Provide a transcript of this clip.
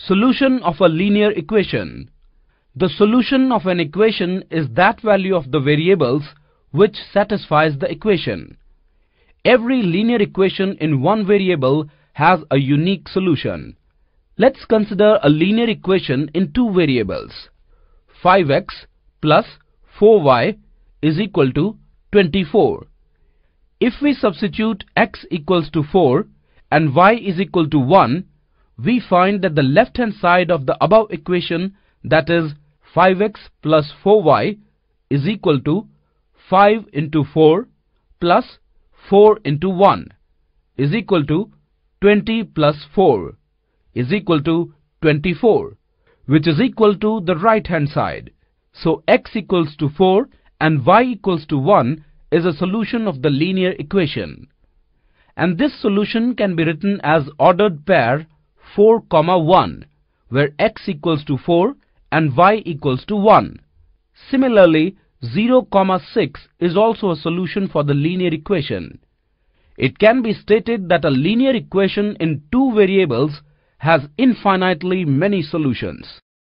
Solution of a linear equation. The solution of an equation is that value of the variables which satisfies the equation. Every linear equation in one variable has a unique solution. Let's consider a linear equation in two variables. 5x plus 4y is equal to 24. If we substitute x equals to 4 and y is equal to 1, we find that the left-hand side of the above equation, that is 5x plus 4y is equal to 5 into 4 plus 4 into 1 is equal to 20 plus 4 is equal to 24 which is equal to the right hand side. So x equals to 4 and y equals to 1 is a solution of the linear equation. And this solution can be written as ordered pair 4 comma 1 where x equals to 4 and y equals to 1. Similarly, 0 comma 6 is also a solution for the linear equation. It can be stated that a linear equation in two variables has infinitely many solutions.